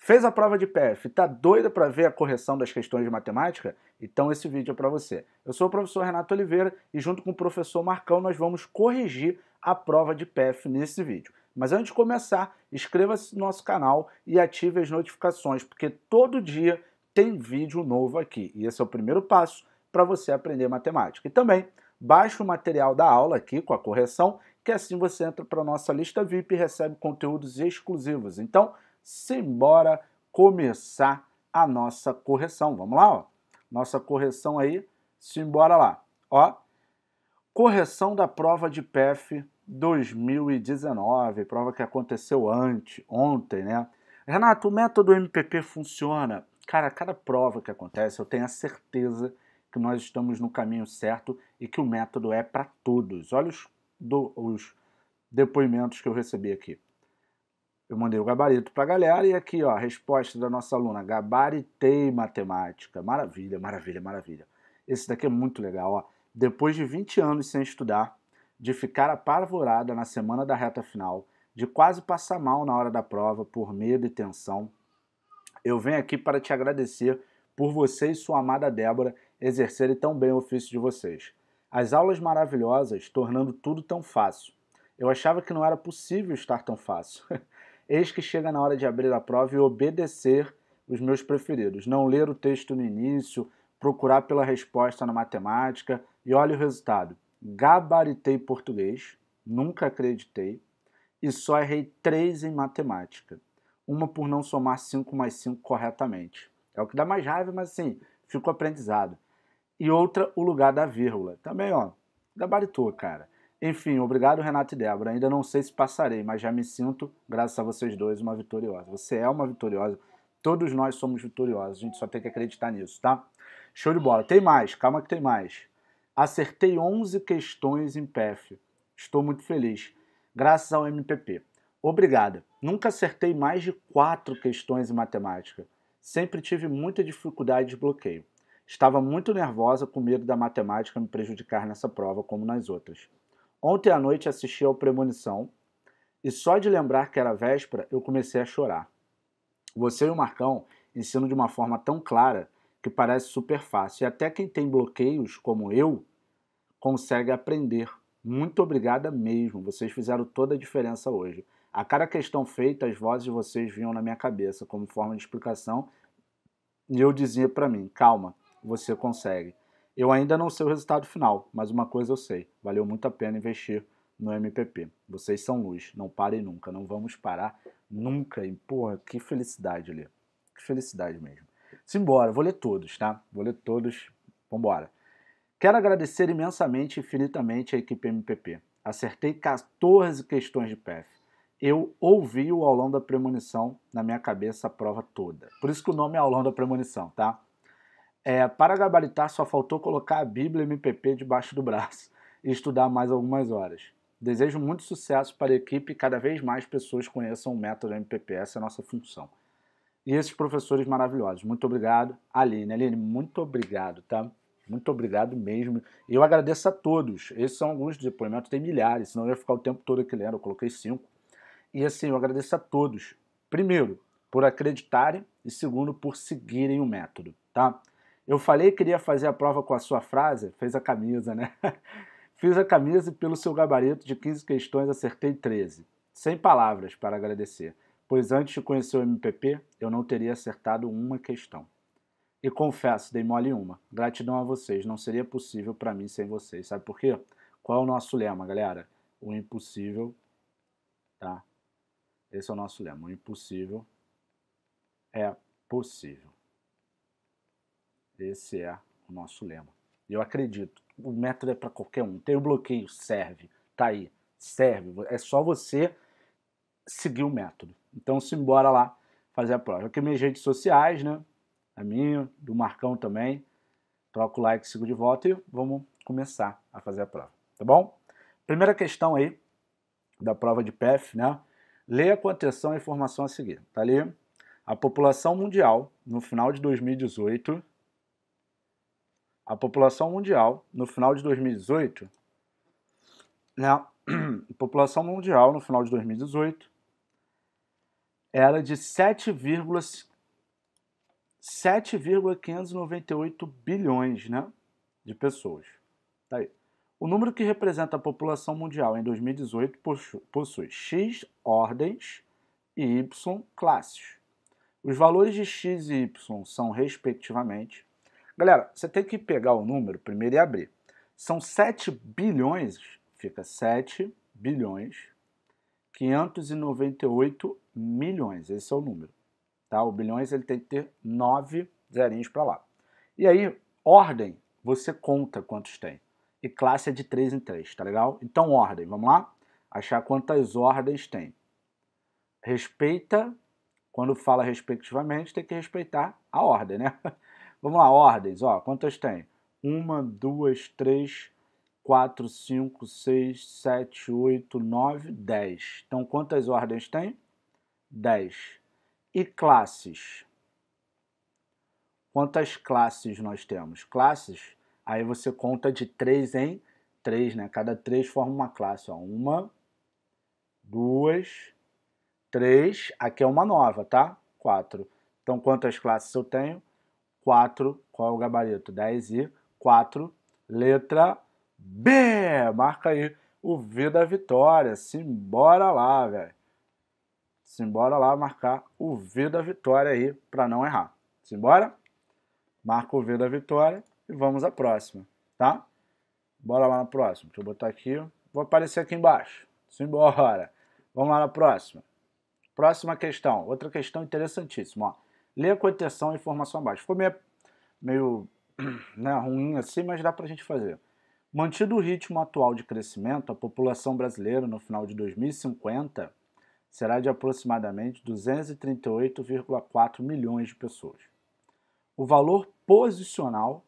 Fez a prova de PF? Tá doida para ver a correção das questões de matemática? Então esse vídeo é para você. Eu sou o professor Renato Oliveira e junto com o professor Marcão nós vamos corrigir a prova de PF nesse vídeo. Mas antes de começar, inscreva-se no nosso canal e ative as notificações, porque todo dia tem vídeo novo aqui. E esse é o primeiro passo para você aprender matemática. E também baixe o material da aula aqui com a correção, que assim você entra para nossa lista VIP e recebe conteúdos exclusivos. Então, simbora começar a nossa correção. Vamos lá, ó. Nossa correção aí, simbora lá. Ó, correção da prova de PEF 2019, prova que aconteceu antes, ontem, né? Renato, o método MPP funciona? Cara, cada prova que acontece, eu tenho a certeza que nós estamos no caminho certo e que o método é para todos. Olha os, do, os depoimentos que eu recebi aqui. Eu mandei o gabarito para a galera e aqui, ó, a resposta da nossa aluna. Gabaritei matemática. Maravilha, maravilha, maravilha. Esse daqui é muito legal, ó. Depois de 20 anos sem estudar, de ficar apavorada na semana da reta final, de quase passar mal na hora da prova por medo e tensão, eu venho aqui para te agradecer por você e sua amada Débora exercerem tão bem o ofício de vocês. As aulas maravilhosas, tornando tudo tão fácil. Eu achava que não era possível estar tão fácil. Eis que chega na hora de abrir a prova e obedecer os meus preferidos. Não ler o texto no início, procurar pela resposta na matemática e olha o resultado. Gabaritei português, nunca acreditei, e só errei três em matemática. Uma por não somar 5 mais 5 corretamente. É o que dá mais raiva, mas assim, fico aprendizado. E outra, o lugar da vírgula. Também, ó, gabaritou, cara. Enfim, obrigado Renato e Débora. Ainda não sei se passarei, mas já me sinto, graças a vocês dois, uma vitoriosa. Você é uma vitoriosa. Todos nós somos vitoriosos. A gente só tem que acreditar nisso, tá? Show de bola. Tem mais, calma que tem mais. Acertei 11 questões em PEF. Estou muito feliz. Graças ao MPP. Obrigada. Nunca acertei mais de quatro questões em matemática. Sempre tive muita dificuldade de bloqueio. Estava muito nervosa com medo da matemática me prejudicar nessa prova como nas outras. Ontem à noite assisti ao Premonição e só de lembrar que era véspera eu comecei a chorar. Você e o Marcão ensinam de uma forma tão clara que parece super fácil e até quem tem bloqueios, como eu, consegue aprender. Muito obrigada mesmo, vocês fizeram toda a diferença hoje. A cada questão feita, as vozes de vocês vinham na minha cabeça como forma de explicação e eu dizia para mim: calma, você consegue. Eu ainda não sei o resultado final, mas uma coisa eu sei: valeu muito a pena investir no MPP. Vocês são luz, não parem nunca, não vamos parar nunca. E porra, que felicidade ali. Que felicidade mesmo. Simbora, vou ler todos, tá? Vou ler todos. Vambora. Quero agradecer imensamente e infinitamente a equipe MPP. Acertei 14 questões de PEF. Eu ouvi o aulão da premonição na minha cabeça a prova toda. Por isso que o nome é aulão da premonição, tá? É, para gabaritar, só faltou colocar a Bíblia MPP debaixo do braço e estudar mais algumas horas. Desejo muito sucesso para a equipe e cada vez mais pessoas conheçam o método MPP, essa é a nossa função. E esses professores maravilhosos, muito obrigado. Aline, Aline, muito obrigado, tá? Muito obrigado mesmo. Eu agradeço a todos. Esses são alguns dos depoimentos, tem milhares, senão eu ia ficar o tempo todo aqui lendo, eu coloquei cinco. E assim, eu agradeço a todos. Primeiro, por acreditarem e segundo, por seguirem o método, tá? Eu falei que queria fazer a prova com a sua frase, fez a camisa, né? Fiz a camisa e pelo seu gabarito de 15 questões acertei 13. Sem palavras para agradecer, pois antes de conhecer o MPP, eu não teria acertado uma questão. E confesso, dei mole uma. Gratidão a vocês, não seria possível para mim sem vocês. Sabe por quê? Qual é o nosso lema, galera? O impossível, tá? Esse é o nosso lema. O impossível é possível. Esse é o nosso lema. Eu acredito. O método é para qualquer um. Tem o bloqueio, serve. Tá aí, serve. É só você seguir o método. Então, simbora lá fazer a prova. Aqui minhas redes sociais, né? A minha, do Marcão também. Troca o like, sigo de volta e vamos começar a fazer a prova, tá bom? Primeira questão aí da prova de PEF, né? Leia com atenção a informação a seguir. Tá ali. A população mundial, no final de 2018, a população mundial no final de 2018, né, a população mundial no final de 2018 era de 7,598 bilhões né, de pessoas. Tá aí. O número que representa a população mundial em 2018 possui X ordens e Y classes. Os valores de X e Y são, respectivamente, Galera, você tem que pegar o número primeiro e abrir. São 7 bilhões, fica 7 bilhões 598 milhões. Esse é o número. Tá? O bilhões ele tem que ter 9 zerinhos para lá. E aí, ordem, você conta quantos tem. E classe é de 3 em 3, tá legal? Então, ordem, vamos lá? Achar quantas ordens tem. Respeita, quando fala respectivamente, tem que respeitar a ordem, né? Vamos lá, ordens, ó, quantas tem? Uma, duas, três, quatro, cinco, seis, sete, oito, nove, dez. Então, quantas ordens tem? Dez. E classes? Quantas classes nós temos? Classes, aí você conta de três em três, né? Cada três forma uma classe, ó. Uma, duas, três. Aqui é uma nova, tá? Quatro. Então, quantas classes eu tenho? 4, qual é o gabarito? 10 e 4, letra B. Marca aí o V da vitória. Simbora lá, velho. Simbora lá marcar o V da vitória aí para não errar. Simbora? Marca o V da vitória e vamos à próxima, tá? Bora lá na próxima. Deixa eu botar aqui. Vou aparecer aqui embaixo. Simbora. Vamos lá na próxima. Próxima questão. Outra questão interessantíssima. Ó. Leia com atenção a informação abaixo. Ficou meio, meio né, ruim assim, mas dá para a gente fazer. Mantido o ritmo atual de crescimento, a população brasileira no final de 2050 será de aproximadamente 238,4 milhões de pessoas. O valor posicional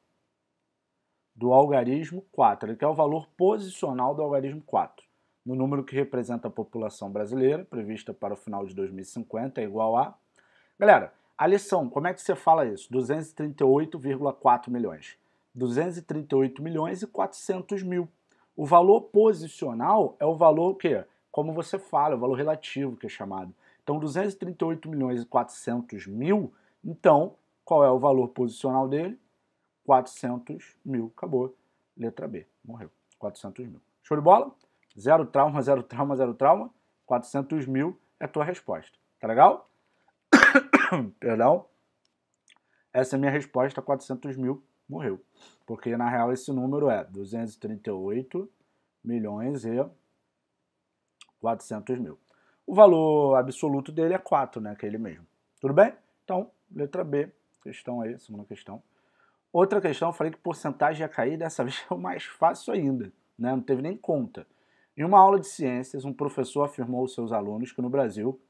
do algarismo 4, ele quer o valor posicional do algarismo 4. No número que representa a população brasileira, prevista para o final de 2050, é igual a. Galera, Alisson, como é que você fala isso? 238,4 milhões. 238 milhões e 400 mil. O valor posicional é o valor o quê? Como você fala, é o valor relativo que é chamado. Então, 238 milhões e 400 mil. Então, qual é o valor posicional dele? 400 mil. Acabou. Letra B. Morreu. 400 mil. Show de bola? Zero trauma, zero trauma, zero trauma. 400 mil é a tua resposta. Tá legal? Perdão. Essa é a minha resposta, 400 mil morreu. Porque, na real, esse número é 238 milhões e 400 mil. O valor absoluto dele é 4, né? Aquele é mesmo. Tudo bem? Então, letra B, questão aí, segunda questão. Outra questão, eu falei que porcentagem ia cair, dessa vez é o mais fácil ainda, né? Não teve nem conta. Em uma aula de ciências, um professor afirmou aos seus alunos que no Brasil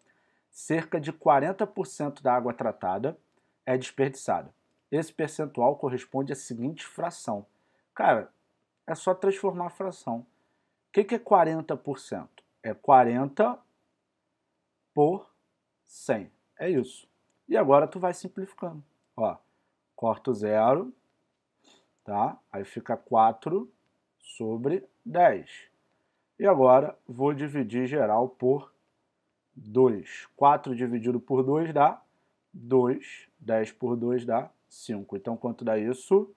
cerca de 40% da água tratada é desperdiçada. Esse percentual corresponde à seguinte fração. Cara, é só transformar a fração. O que, que é 40%? É 40 por 100. É isso. E agora tu vai simplificando. Ó, corto zero, tá? Aí fica 4 sobre 10. E agora vou dividir geral por 2. 4 dividido por 2 dá 2. 10 por 2 dá 5. Então, quanto dá isso?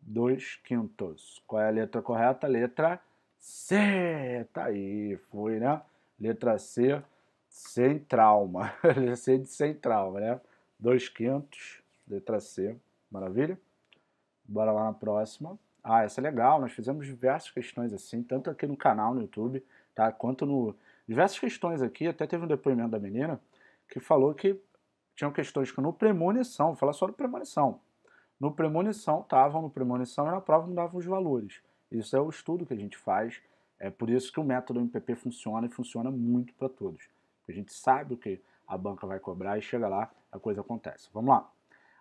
2 quintos. Qual é a letra correta? Letra C. Tá aí, foi, né? Letra C, sem trauma. Letra C de sem trauma, né? 2 quintos, letra C. Maravilha? Bora lá na próxima. Ah, essa é legal. Nós fizemos diversas questões assim, tanto aqui no canal no YouTube, tá? Quanto no, diversas questões aqui, até teve um depoimento da menina que falou que tinham questões que no premonição, vou falar só do premonição, no premonição estavam, no premonição e na prova não davam os valores. Isso é o estudo que a gente faz, é por isso que o método MPP funciona e funciona muito para todos. A gente sabe o que a banca vai cobrar e chega lá, a coisa acontece. Vamos lá.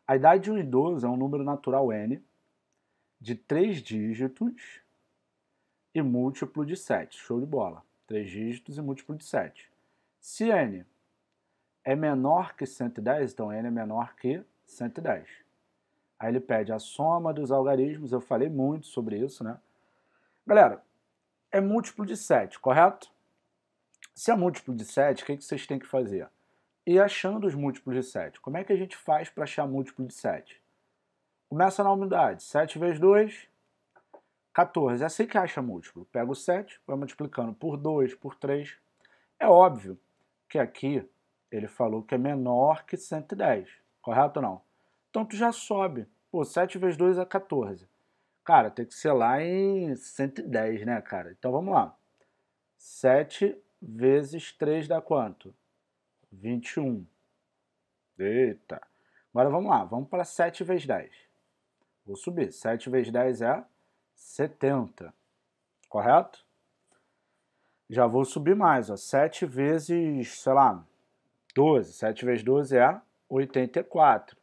A idade de um idoso é um número natural N de três dígitos e múltiplo de 7. Show de bola três dígitos e múltiplo de 7. Se n é menor que 110, então n é menor que 110. Aí ele pede a soma dos algarismos, eu falei muito sobre isso, né? Galera, é múltiplo de 7, correto? Se é múltiplo de 7, o que, que vocês têm que fazer? E achando os múltiplos de 7. Como é que a gente faz para achar múltiplo de 7? Começa na unidade. 7 vezes 2, 14. É assim que acha múltiplo. Pega o 7, vai multiplicando por 2, por 3. É óbvio que aqui ele falou que é menor que 110, correto ou não? Então tu já sobe. Pô, 7 vezes 2 é 14. Cara, tem que ser lá em 110, né, cara? Então vamos lá. 7 vezes 3 dá quanto? 21. Eita. Agora vamos lá, vamos para 7 vezes 10. Vou subir. 7 vezes 10 é 70, correto? Já vou subir mais, ó, 7 vezes, sei lá, 12. 7 vezes 12 é 84.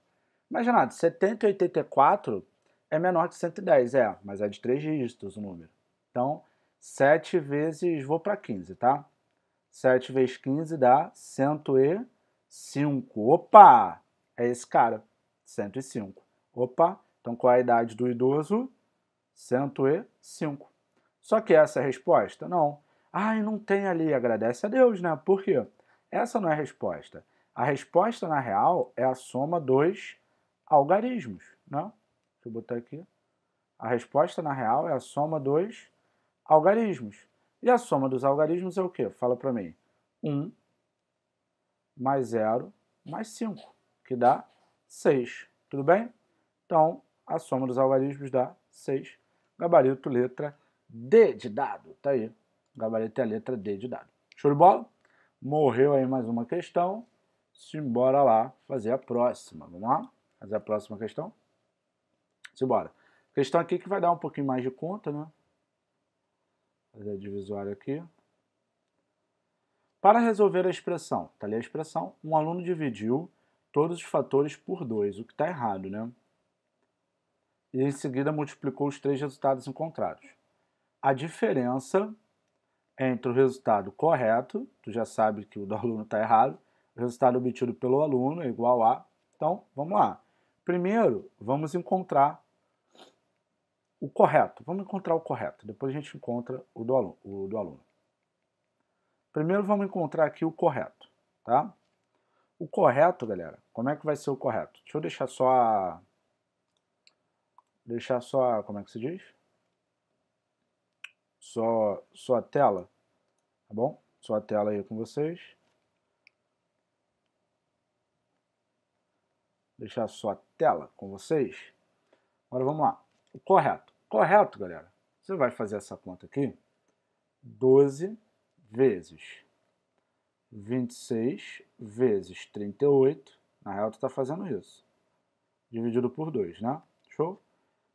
Imagina, 70 e 84 é menor que 110, é, mas é de 3 dígitos o número. Então, 7 vezes, vou para 15, tá? 7 vezes 15 dá 105. Opa! É esse cara, 105. Opa, então qual é a idade do idoso? 105. Só que essa é a resposta? Não. Ai, não tem ali. Agradece a Deus, né? Por quê? Essa não é a resposta. A resposta, na real, é a soma dos algarismos, né? Deixa eu botar aqui. A resposta, na real, é a soma dos algarismos. E a soma dos algarismos é o quê? Fala para mim. 1 mais 0 mais 5, que dá 6. Tudo bem? Então, a soma dos algarismos dá 6 gabarito letra D de dado. Tá aí. Gabarito é a letra D de dado. Show de bola? Morreu aí mais uma questão. Simbora lá fazer a próxima. Vamos lá? Fazer a próxima questão? Simbora. Questão aqui que vai dar um pouquinho mais de conta, né? Fazer a divisória aqui. Para resolver a expressão, tá ali a expressão, um aluno dividiu todos os fatores por 2, o que está errado, né? e em seguida multiplicou os três resultados encontrados. A diferença entre o resultado correto, tu já sabe que o do aluno está errado, o resultado obtido pelo aluno é igual a. Então, vamos lá. Primeiro, vamos encontrar o correto. Vamos encontrar o correto. Depois a gente encontra o do aluno. O do aluno. Primeiro vamos encontrar aqui o correto, tá? O correto, galera, como é que vai ser o correto? Deixa eu deixar só a deixar só, como é que se diz? Só, só a tela, tá bom? Só a tela aí com vocês. Deixar só a tela com vocês. Agora vamos lá. O correto. Correto, galera. Você vai fazer essa conta aqui. 12 vezes 26 vezes 38. Na real, você está fazendo isso. Dividido por 2, né? Show?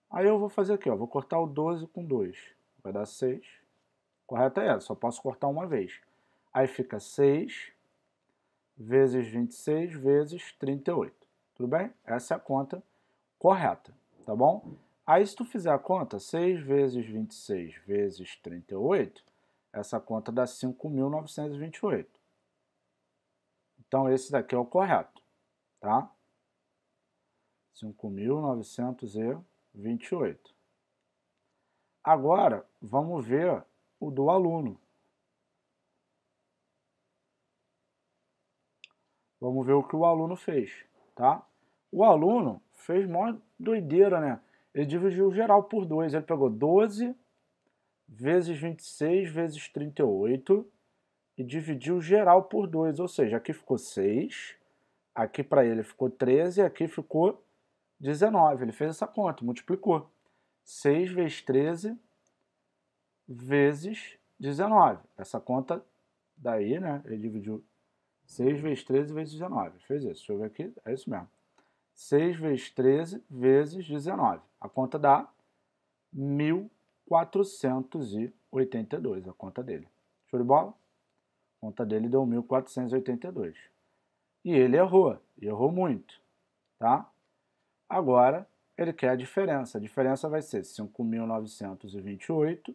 Aí eu vou fazer aqui, ó, vou cortar o 12 com 2. Vai dar 6. Correto é, só posso cortar uma vez. Aí fica 6 vezes 26 vezes 38. Tudo bem? Essa é a conta correta, tá bom? Aí se tu fizer a conta, 6 vezes 26 vezes 38, essa conta dá 5.928. Então esse daqui é o correto, tá? 5.928. 28. Agora, vamos ver o do aluno. Vamos ver o que o aluno fez, tá? O aluno fez mó doideira, né? Ele dividiu geral por 2. Ele pegou 12 vezes 26 vezes 38 e dividiu geral por 2. Ou seja, aqui ficou 6, aqui para ele ficou 13 e aqui ficou 19. Ele fez essa conta, multiplicou. 6 vezes 13 vezes 19. Essa conta daí, né? Ele dividiu 6 vezes 13 vezes 19. Ele fez isso. Deixa eu ver aqui. É isso mesmo. 6 vezes 13 vezes 19. A conta dá 1482, a conta dele. Show de bola? A conta dele deu 1482. E ele errou, e errou muito, tá? Agora, ele quer a diferença. A diferença vai ser 5.928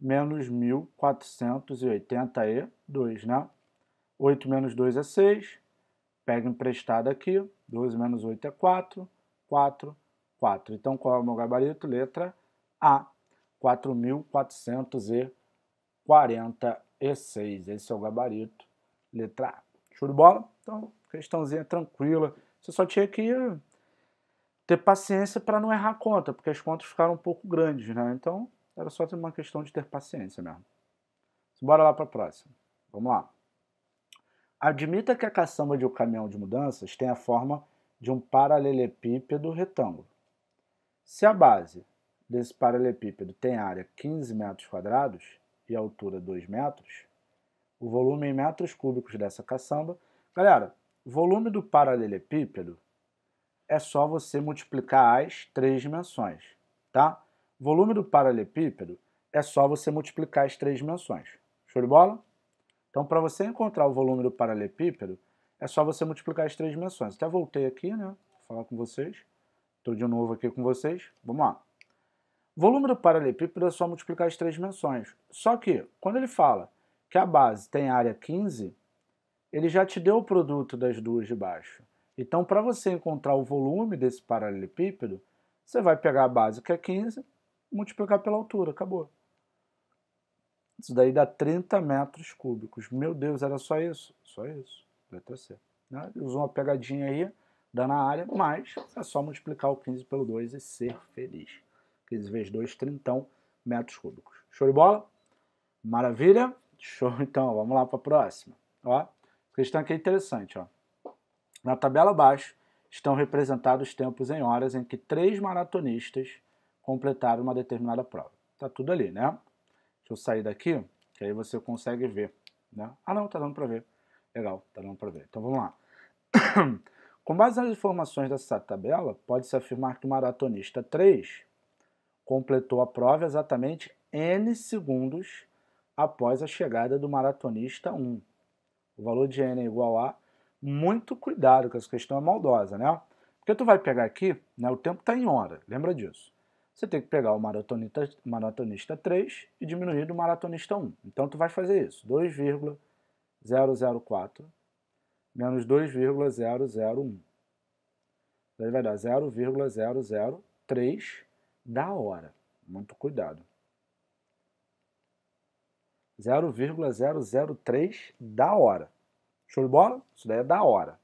menos 1.482, né? 8 menos 2 é 6, pega emprestado aqui, 12 menos 8 é 4, 4, 4. Então, qual é o meu gabarito? Letra A, 4.446. Esse é o gabarito, letra A. Show de bola? Então, questãozinha tranquila. Você só tinha que ter paciência para não errar a conta, porque as contas ficaram um pouco grandes, né? Então, era só uma questão de ter paciência mesmo. Bora lá para a próxima. Vamos lá. Admita que a caçamba de um caminhão de mudanças tem a forma de um paralelepípedo retângulo. Se a base desse paralelepípedo tem área 15 metros quadrados e altura 2 metros, o volume em metros cúbicos dessa caçamba... Galera, o volume do paralelepípedo é só você multiplicar as três dimensões, tá? O volume do paralelepípedo é só você multiplicar as três dimensões. Show de bola? Então, para você encontrar o volume do paralelepípedo, é só você multiplicar as três dimensões. Até voltei aqui, né? Vou falar com vocês. Estou de novo aqui com vocês. Vamos lá. O volume do paralelepípedo é só multiplicar as três dimensões. Só que, quando ele fala que a base tem área 15, ele já te deu o produto das duas de baixo. Então, para você encontrar o volume desse paralelepípedo, você vai pegar a base, que é 15, multiplicar pela altura, acabou. Isso daí dá 30 metros cúbicos. Meu Deus, era só isso? Só isso. Letra C. Né? Usou uma pegadinha aí, dá na área, mas é só multiplicar o 15 pelo 2 e ser feliz. 15 vezes 2, 30 metros cúbicos. Show de bola? Maravilha? Show, então. Vamos lá para a próxima. Ó, questão aqui é interessante. Ó. Na tabela abaixo estão representados os tempos em horas em que três maratonistas completaram uma determinada prova. Tá tudo ali, né? Deixa eu sair daqui, que aí você consegue ver. Né? Ah não, tá dando para ver. Legal, tá dando para ver. Então vamos lá. Com base nas informações dessa tabela, pode-se afirmar que o maratonista 3 completou a prova exatamente N segundos após a chegada do maratonista 1 o valor de n é igual a, muito cuidado, que essa questão é maldosa, né? Porque tu vai pegar aqui, né, o tempo está em hora, lembra disso. Você tem que pegar o maratonista, maratonista 3 e diminuir do maratonista 1. Então tu vai fazer isso, 2,004 menos 2,001. Aí vai dar 0,003 da hora. Muito cuidado. 0,003 da hora. Show de bola? Isso daí é da hora.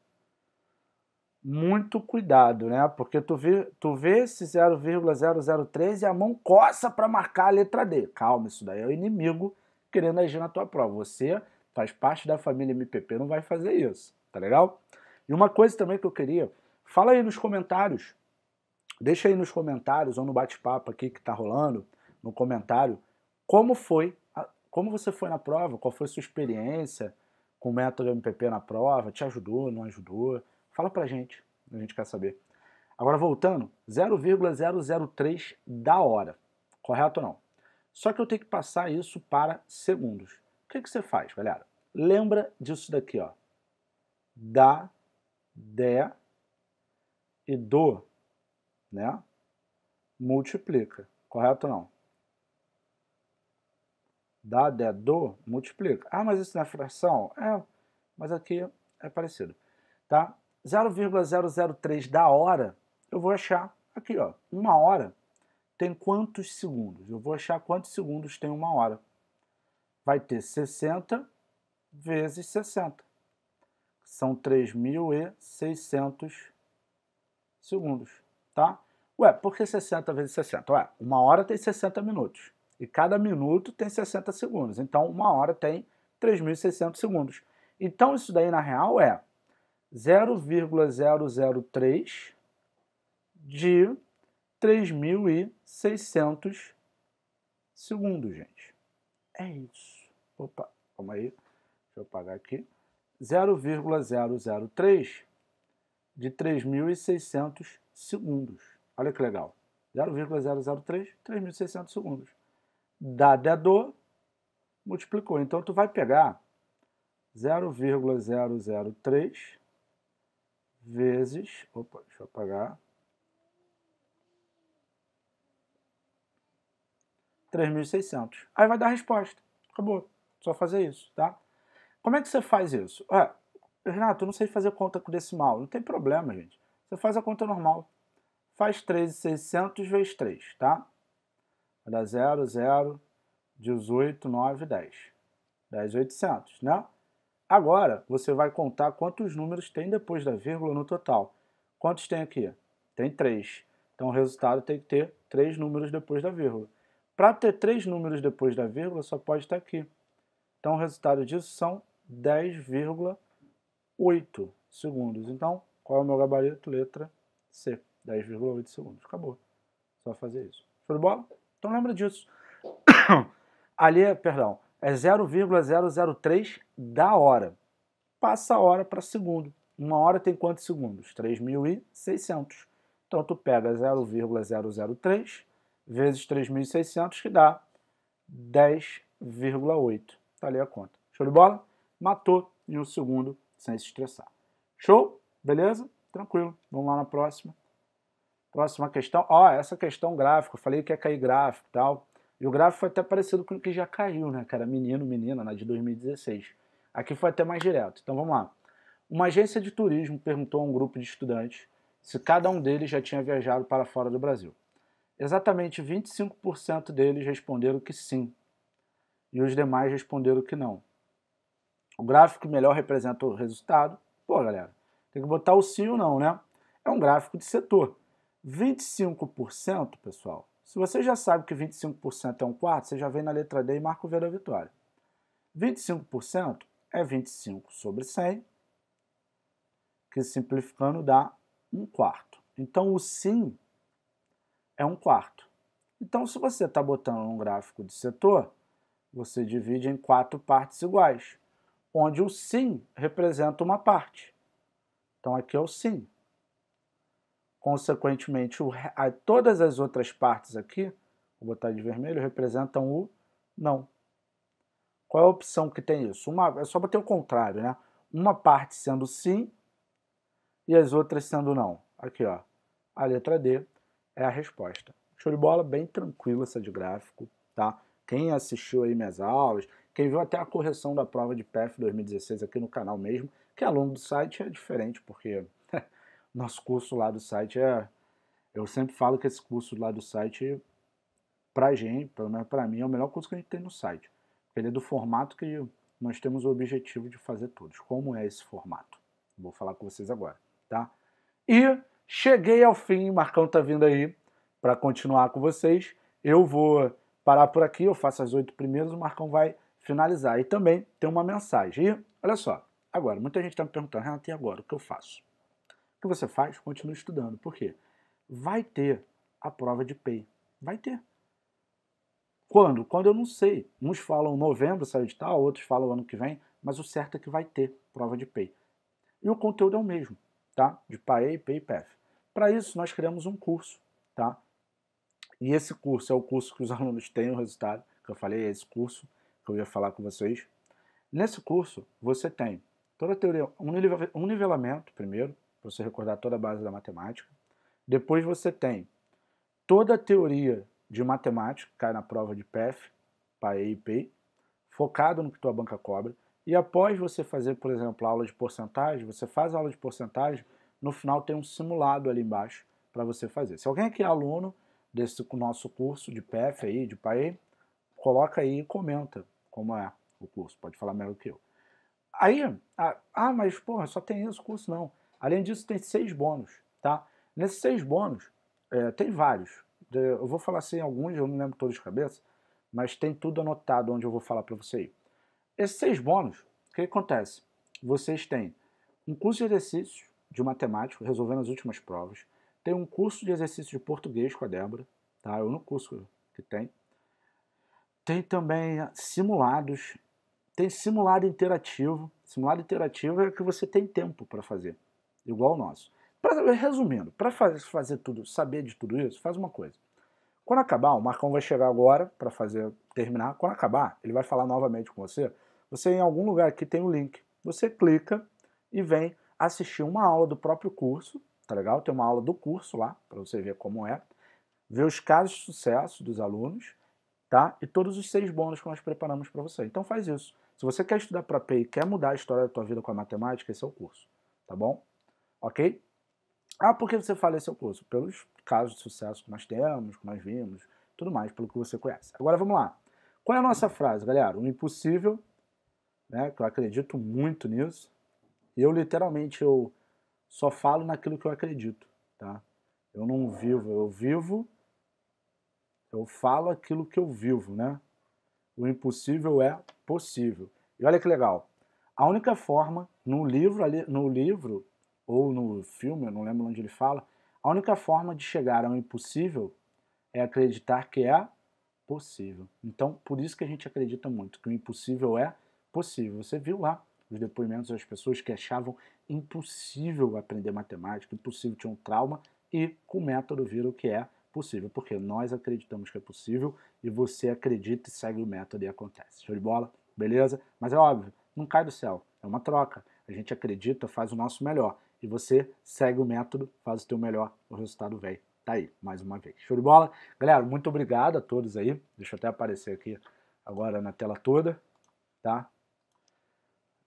Muito cuidado, né? Porque tu vê, tu vê esse 0,003 e a mão coça para marcar a letra D. Calma, isso daí é o inimigo querendo agir na tua prova. Você faz parte da família MPP, não vai fazer isso, tá legal? E uma coisa também que eu queria, fala aí nos comentários, deixa aí nos comentários ou no bate-papo aqui que tá rolando, no comentário, como foi como você foi na prova? Qual foi sua experiência com o método MPP na prova? Te ajudou, não ajudou? Fala pra gente, a gente quer saber. Agora voltando, 0,003 da hora, correto ou não? Só que eu tenho que passar isso para segundos. O que, é que você faz, galera? Lembra disso daqui, ó. Da, de e do, né? Multiplica, correto ou não? Dado é do, multiplica. Ah, mas isso não é fração? É, mas aqui é parecido. Tá? 0,003 da hora, eu vou achar aqui, ó, uma hora tem quantos segundos? Eu vou achar quantos segundos tem uma hora. Vai ter 60 vezes 60. São 3.600 segundos, tá? Ué, por que 60 vezes 60? Ué, uma hora tem 60 minutos. E cada minuto tem 60 segundos. Então, uma hora tem 3.600 segundos. Então, isso daí, na real, é 0,003 de 3.600 segundos, gente. É isso. Opa, calma aí. Deixa eu apagar aqui. 0,003 de 3.600 segundos. Olha que legal. 0,003, 3.600 segundos dada a dor, multiplicou. Então, tu vai pegar 0,003 vezes... Opa, deixa eu apagar. 3.600. Aí vai dar a resposta. Acabou. Só fazer isso, tá? Como é que você faz isso? É, Renato, eu não sei fazer conta com decimal. Não tem problema, gente. Você faz a conta normal. Faz 3.600 vezes 3, tá? Era 0, 0, 18, 9, 10. 10, 800, né? Agora, você vai contar quantos números tem depois da vírgula no total. Quantos tem aqui? Tem 3. Então, o resultado tem que ter 3 números depois da vírgula. Para ter 3 números depois da vírgula, só pode estar aqui. Então, o resultado disso são 10,8 segundos. Então, qual é o meu gabarito? Letra C. 10,8 segundos. Acabou. Só fazer isso. Show de bola? Então lembra disso. Ali, perdão, é 0,003 da hora. Passa a hora para segundo. Uma hora tem quantos segundos? 3.600. Então tu pega 0,003 vezes 3.600 que dá 10,8. Tá ali a conta. Show de bola? Matou em um segundo sem se estressar. Show? Beleza? Tranquilo. Vamos lá na próxima. Próxima questão. Ó, oh, essa questão gráfico. Eu falei que ia cair gráfico e tal. E o gráfico foi até parecido com o que já caiu, né, cara? Menino, menina, na né, de 2016. Aqui foi até mais direto. Então vamos lá. Uma agência de turismo perguntou a um grupo de estudantes se cada um deles já tinha viajado para fora do Brasil. Exatamente 25% deles responderam que sim, e os demais responderam que não. O gráfico que melhor representa o resultado, pô, galera, tem que botar o sim ou não, né? É um gráfico de setor. 25%, pessoal, se você já sabe que 25% é um quarto, você já vem na letra D e marca o V da vitória. 25% é 25 sobre 100, que simplificando dá um quarto. Então, o sim é um quarto. Então, se você está botando um gráfico de setor, você divide em quatro partes iguais, onde o sim representa uma parte. Então, aqui é o sim. Consequentemente, o, a, todas as outras partes aqui, vou botar de vermelho, representam o não. Qual é a opção que tem isso? Uma, é só bater o contrário, né? Uma parte sendo sim e as outras sendo não. Aqui, ó. A letra D é a resposta. Show de bola, bem tranquila essa de gráfico, tá? Quem assistiu aí minhas aulas, quem viu até a correção da prova de PEF 2016 aqui no canal mesmo, que é aluno do site é diferente, porque nosso curso lá do site é. Eu sempre falo que esse curso lá do site, pra gente, pelo menos pra mim, é o melhor curso que a gente tem no site. Ele é do formato que nós temos o objetivo de fazer todos. Como é esse formato? Vou falar com vocês agora, tá? E cheguei ao fim, Marcão tá vindo aí para continuar com vocês. Eu vou parar por aqui, eu faço as oito primeiras, o Marcão vai finalizar. E também tem uma mensagem. E olha só, agora, muita gente está me perguntando, Renato, e agora? O que eu faço? O que você faz? Continua estudando. Por quê? Vai ter a prova de PEI. Vai ter. Quando? Quando eu não sei. Uns falam novembro, sabe de tal, outros falam ano que vem, mas o certo é que vai ter prova de PEI. E o conteúdo é o mesmo, tá? De PAE, PEI e PEF. Para isso, nós criamos um curso, tá? E esse curso é o curso que os alunos têm o resultado, que eu falei, é esse curso que eu ia falar com vocês. Nesse curso, você tem toda a teoria, um nivelamento primeiro, para você recordar toda a base da matemática. Depois você tem toda a teoria de matemática, que cai na prova de PEF, PAE e PEI, focado no que tua banca cobra. E após você fazer, por exemplo, aula de porcentagem, você faz aula de porcentagem, no final tem um simulado ali embaixo para você fazer. Se alguém aqui é aluno desse nosso curso de PEF aí, de PAE, coloca aí e comenta como é o curso, pode falar melhor que eu. Aí, ah, ah, mas porra, só tem isso o curso não. Além disso, tem seis bônus, tá? Nesses seis bônus, é, tem vários. Eu vou falar assim alguns, eu não lembro todos de cabeça, mas tem tudo anotado onde eu vou falar para você Esses seis bônus, o que acontece? Vocês têm um curso de exercícios de matemática, resolvendo as últimas provas, tem um curso de exercício de português com a Débora, tá? Eu é no curso que tem. Tem também simulados, tem simulado interativo. Simulado interativo é que você tem tempo para fazer igual ao nosso. Pra, resumindo, para faz, fazer tudo, saber de tudo isso, faz uma coisa. Quando acabar, o Marcão vai chegar agora para fazer terminar. Quando acabar, ele vai falar novamente com você. Você em algum lugar aqui tem o um link. Você clica e vem assistir uma aula do próprio curso, tá legal? Tem uma aula do curso lá para você ver como é, ver os casos de sucesso dos alunos, tá? E todos os seis bônus que nós preparamos para você. Então faz isso. Se você quer estudar para PEI, quer mudar a história da tua vida com a matemática, esse é o curso, tá bom? ok? Ah, por que você fala esse curso? Pelos casos de sucesso que nós temos, que nós vimos, tudo mais, pelo que você conhece. Agora vamos lá. Qual é a nossa frase, galera? O impossível, né, que eu acredito muito nisso. Eu, literalmente, eu só falo naquilo que eu acredito, tá? Eu não vivo, eu vivo, eu falo aquilo que eu vivo, né? O impossível é possível. E olha que legal. A única forma, no livro, ali, no livro ou no filme, eu não lembro onde ele fala, a única forma de chegar ao impossível é acreditar que é possível. Então, por isso que a gente acredita muito que o impossível é possível. Você viu lá os depoimentos das pessoas que achavam impossível aprender matemática, impossível tinha um trauma e com o método viram que é possível, porque nós acreditamos que é possível e você acredita e segue o método e acontece. Show de bola? Beleza? Mas é óbvio, não cai do céu, é uma troca. A gente acredita, faz o nosso melhor e você segue o método, faz o teu melhor, o resultado vem. Tá aí, mais uma vez. Show de bola? Galera, muito obrigado a todos aí. Deixa eu até aparecer aqui agora na tela toda, tá?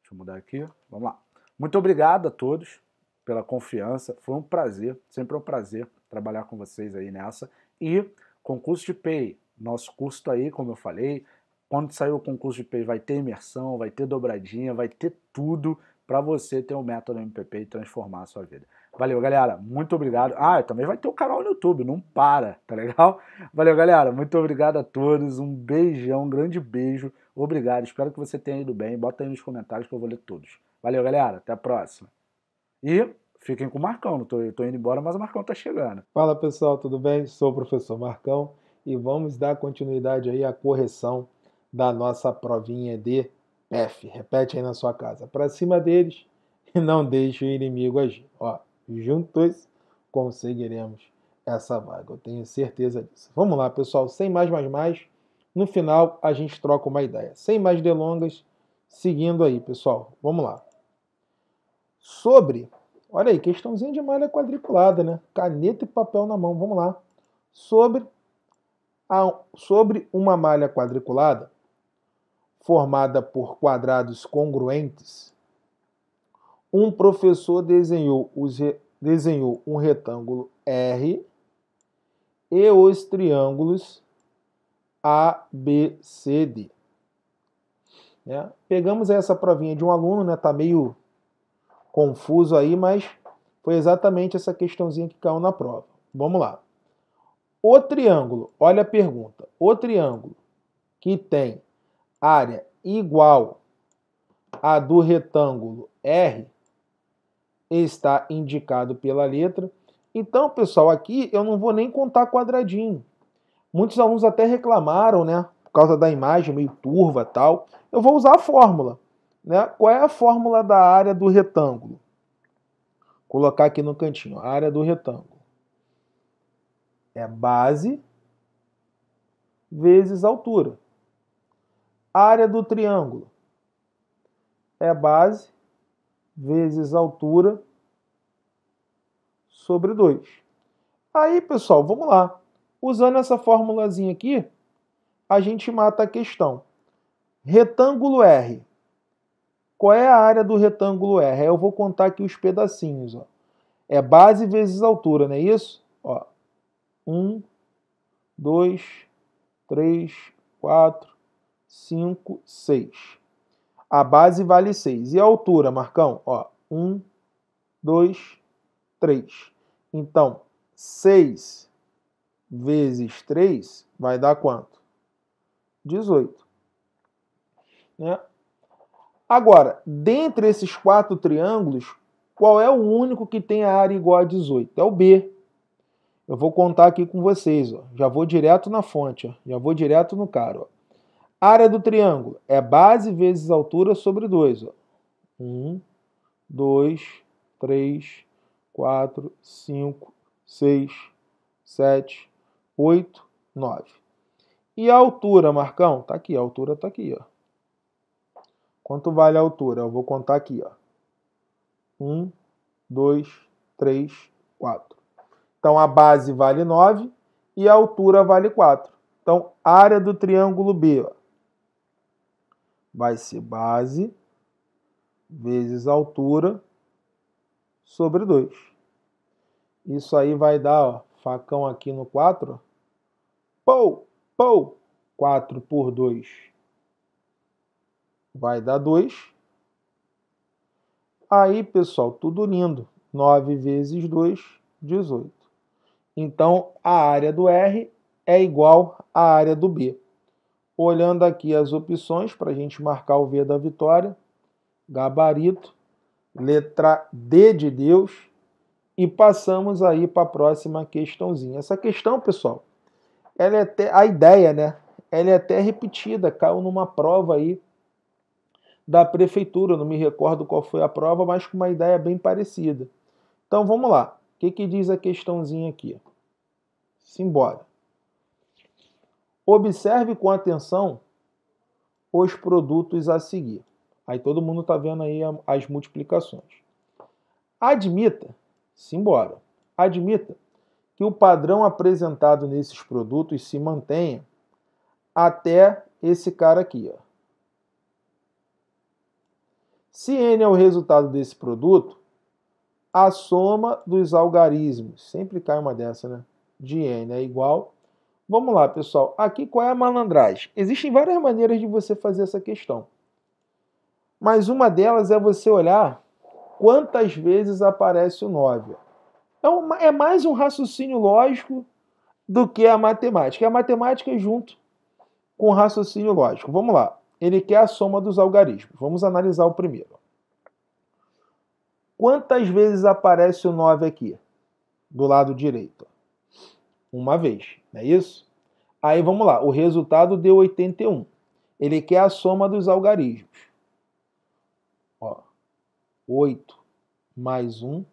Deixa eu mudar aqui. Vamos lá. Muito obrigado a todos pela confiança. Foi um prazer, sempre é um prazer trabalhar com vocês aí nessa. E concurso de PEI, nosso curso tá aí, como eu falei, quando sair o concurso de PEI vai ter imersão, vai ter dobradinha, vai ter tudo para você ter um método MPP e transformar a sua vida. Valeu, galera. Muito obrigado. Ah, também vai ter o um canal no YouTube, não para, tá legal? Valeu, galera. Muito obrigado a todos. Um beijão, um grande beijo. Obrigado. Espero que você tenha ido bem. Bota aí nos comentários que eu vou ler todos. Valeu, galera. Até a próxima. E fiquem com o Marcão. Eu tô indo embora, mas o Marcão tá chegando. Fala, pessoal. Tudo bem? Sou o professor Marcão e vamos dar continuidade aí à correção da nossa provinha de F, repete aí na sua casa, para cima deles e não deixe o inimigo agir. Ó, juntos conseguiremos essa vaga, eu tenho certeza disso. Vamos lá, pessoal, sem mais, mais, mais. No final, a gente troca uma ideia. Sem mais delongas, seguindo aí, pessoal. Vamos lá. Sobre, olha aí, questãozinha de malha quadriculada, né? Caneta e papel na mão, vamos lá. Sobre, a, sobre uma malha quadriculada, formada por quadrados congruentes, um professor desenhou, os, desenhou um retângulo R e os triângulos A, B, C, D. Né? Pegamos essa provinha de um aluno, né? Tá meio confuso aí, mas foi exatamente essa questãozinha que caiu na prova. Vamos lá. O triângulo, olha a pergunta. O triângulo que tem área igual à do retângulo R está indicado pela letra. Então, pessoal, aqui eu não vou nem contar quadradinho. Muitos alunos até reclamaram, né? Por causa da imagem meio turva tal. Eu vou usar a fórmula. Né? Qual é a fórmula da área do retângulo? Vou colocar aqui no cantinho. A área do retângulo é base vezes altura área do triângulo é base vezes altura sobre 2. Aí, pessoal, vamos lá. Usando essa formulazinha aqui, a gente mata a questão. Retângulo R. Qual é a área do retângulo R? Eu vou contar aqui os pedacinhos. Ó. É base vezes altura, não é isso? 1, 2, 3, 4, 5, 6. A base vale 6. E a altura, Marcão? 1, 2, 3. Então, 6 vezes 3 vai dar quanto? 18. Né? Agora, dentre esses quatro triângulos, qual é o único que tem a área igual a 18? É o B. Eu vou contar aqui com vocês. Ó. Já vou direto na fonte. Ó. Já vou direto no cara. Ó. Área do triângulo é base vezes altura sobre 2. 1, 2, 3, 4, 5, 6, 7, 8, 9. E a altura, Marcão? Está aqui, a altura está aqui, ó. Quanto vale a altura? Eu vou contar aqui, 1, 2, 3, 4. Então a base vale 9 e a altura vale 4. Então área do triângulo B, ó vai ser base vezes altura sobre 2. Isso aí vai dar, ó, facão aqui no 4. Pou, pou, 4 por 2 vai dar 2. Aí, pessoal, tudo lindo. 9 vezes 2, 18. Então, a área do R é igual à área do B. Olhando aqui as opções para a gente marcar o V da vitória, gabarito, letra D de Deus, e passamos aí para a próxima questãozinha. Essa questão, pessoal, ela é até a ideia, né? Ela é até repetida, caiu numa prova aí da prefeitura, não me recordo qual foi a prova, mas com uma ideia bem parecida. Então vamos lá. O que, que diz a questãozinha aqui? Simbora. Observe com atenção os produtos a seguir. Aí todo mundo está vendo aí as multiplicações. Admita, simbora, admita que o padrão apresentado nesses produtos se mantenha até esse cara aqui. Ó. Se n é o resultado desse produto, a soma dos algarismos, sempre cai uma dessa, né? De n é igual Vamos lá, pessoal. Aqui qual é a malandragem? Existem várias maneiras de você fazer essa questão. Mas uma delas é você olhar quantas vezes aparece o 9. É, é mais um raciocínio lógico do que a matemática. É a matemática é junto com o raciocínio lógico. Vamos lá. Ele quer a soma dos algarismos. Vamos analisar o primeiro. Quantas vezes aparece o 9 aqui? Do lado direito uma vez, não é isso? Aí vamos lá, o resultado deu 81. Ele quer a soma dos algarismos. Ó, 8 mais 1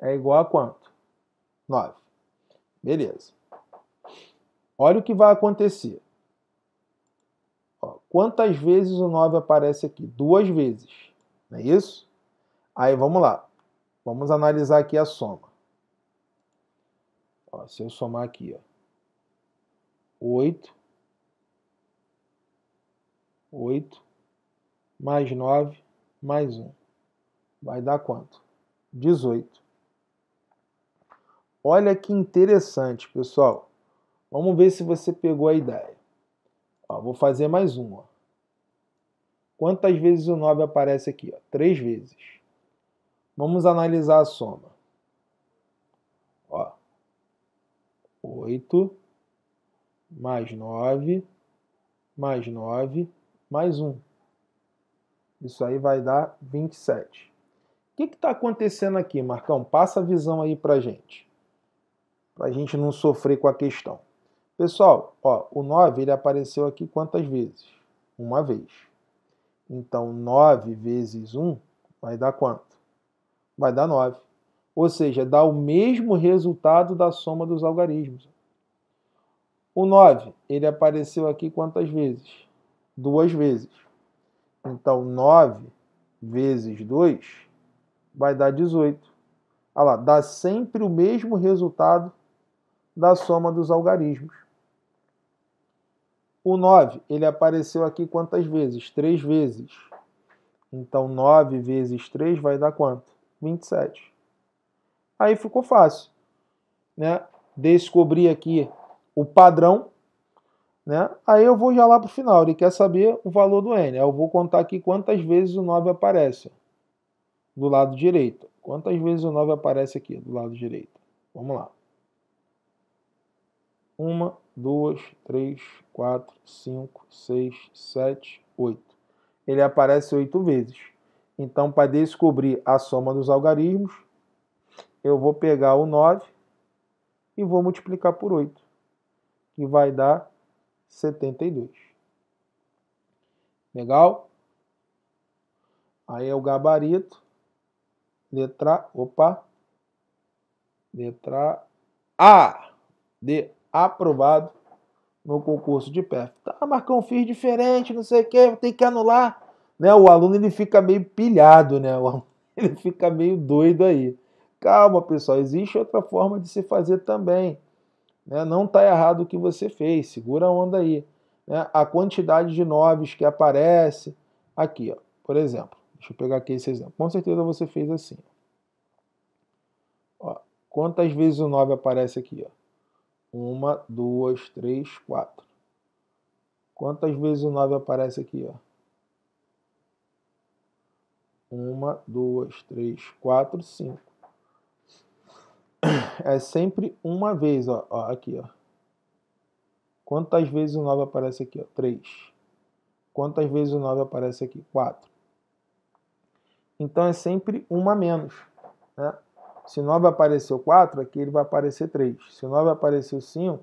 é igual a quanto? 9. Beleza. Olha o que vai acontecer. Ó, quantas vezes o 9 aparece aqui? Duas vezes. Não é isso? Aí vamos lá. Vamos analisar aqui a soma. Ó, se eu somar aqui, ó, 8, 8, mais 9, mais 1. Vai dar quanto? 18. Olha que interessante, pessoal. Vamos ver se você pegou a ideia. Ó, vou fazer mais uma. Quantas vezes o 9 aparece aqui? Ó, três vezes. Vamos analisar a soma. 8 mais 9 mais 9 mais 1. Isso aí vai dar 27. O que está acontecendo aqui, Marcão? Passa a visão aí para a gente. Para a gente não sofrer com a questão. Pessoal, ó, o 9 ele apareceu aqui quantas vezes? Uma vez. Então, 9 vezes 1 vai dar quanto? Vai dar 9. Ou seja, dá o mesmo resultado da soma dos algarismos. O 9, ele apareceu aqui quantas vezes? Duas vezes. Então, 9 vezes 2 vai dar 18. Olha lá, dá sempre o mesmo resultado da soma dos algarismos. O 9, ele apareceu aqui quantas vezes? Três vezes. Então, 9 vezes 3 vai dar quanto? 27 aí ficou fácil. Né? Descobri aqui o padrão, né? aí eu vou já lá para o final, ele quer saber o valor do n. Eu vou contar aqui quantas vezes o 9 aparece do lado direito. Quantas vezes o 9 aparece aqui do lado direito? Vamos lá. 1, 2, 3, 4, 5, 6, 7, 8. Ele aparece 8 vezes. Então, para descobrir a soma dos algarismos, eu vou pegar o 9 e vou multiplicar por 8, que vai dar 72. Legal? Aí é o gabarito. Letra, opa, letra A de aprovado no concurso de PEF. Tá, Marcão, fiz diferente, não sei o que, tem que anular. Né, o aluno ele fica meio pilhado, né? Ele fica meio doido aí. Calma, pessoal, existe outra forma de se fazer também. Né? Não está errado o que você fez, segura a onda aí. Né? A quantidade de noves que aparece aqui, ó, por exemplo. Deixa eu pegar aqui esse exemplo. Com certeza você fez assim. Ó. quantas vezes o 9 aparece aqui? Ó? Uma, duas, três, quatro. Quantas vezes o 9 aparece aqui? Ó? Uma, duas, três, quatro, cinco é sempre uma vez, ó, ó, aqui, ó. Quantas vezes o 9 aparece aqui, 3. Quantas vezes o 9 aparece aqui? 4. Então é sempre uma menos, né? Se 9 apareceu 4, aqui ele vai aparecer 3. Se 9 apareceu 5,